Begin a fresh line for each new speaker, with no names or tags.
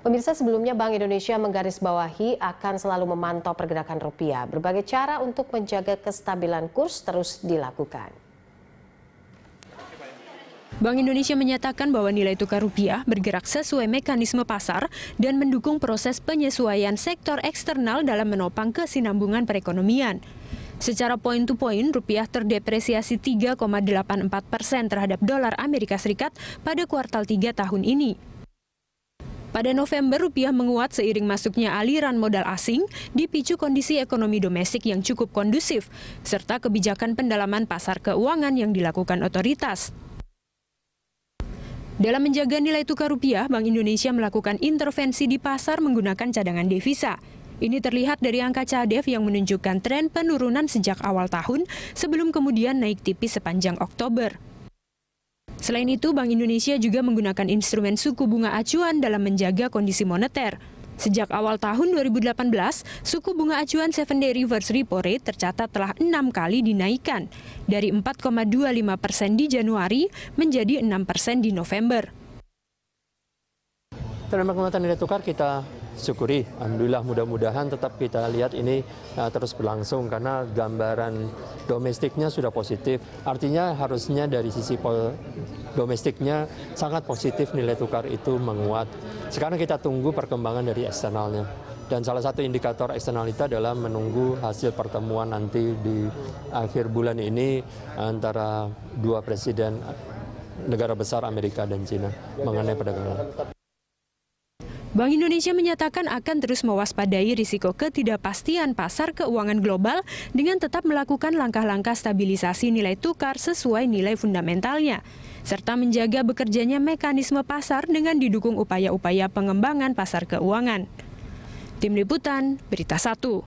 Pemirsa sebelumnya Bank Indonesia menggarisbawahi akan selalu memantau pergerakan rupiah. Berbagai cara untuk menjaga kestabilan kurs terus dilakukan. Bank Indonesia menyatakan bahwa nilai tukar rupiah bergerak sesuai mekanisme pasar dan mendukung proses penyesuaian sektor eksternal dalam menopang kesinambungan perekonomian. Secara point to point, rupiah terdepresiasi 3,84 persen terhadap dolar Amerika Serikat pada kuartal 3 tahun ini. Pada November, rupiah menguat seiring masuknya aliran modal asing, dipicu kondisi ekonomi domestik yang cukup kondusif, serta kebijakan pendalaman pasar keuangan yang dilakukan otoritas. Dalam menjaga nilai tukar rupiah, Bank Indonesia melakukan intervensi di pasar menggunakan cadangan devisa. Ini terlihat dari angka cadef yang menunjukkan tren penurunan sejak awal tahun sebelum kemudian naik tipis sepanjang Oktober. Selain itu, Bank Indonesia juga menggunakan instrumen suku bunga acuan dalam menjaga kondisi moneter. Sejak awal tahun 2018, suku bunga acuan 7-day reverse repo rate tercatat telah enam kali dinaikkan, dari 4,25 persen di Januari menjadi 6 persen di November.
Terima kasih, nilai tukar kita syukuri alhamdulillah mudah-mudahan tetap kita lihat ini uh, terus berlangsung karena gambaran domestiknya sudah positif artinya harusnya dari sisi domestiknya sangat positif nilai tukar itu menguat sekarang kita tunggu perkembangan dari eksternalnya dan salah satu indikator eksternal itu adalah menunggu hasil pertemuan nanti di akhir bulan ini antara dua presiden negara besar Amerika dan Cina mengenai perdagangan.
Bank Indonesia menyatakan akan terus mewaspadai risiko ketidakpastian pasar keuangan global dengan tetap melakukan langkah-langkah stabilisasi nilai tukar sesuai nilai fundamentalnya, serta menjaga bekerjanya mekanisme pasar dengan didukung upaya-upaya pengembangan pasar keuangan. Tim Liputan, Berita 1.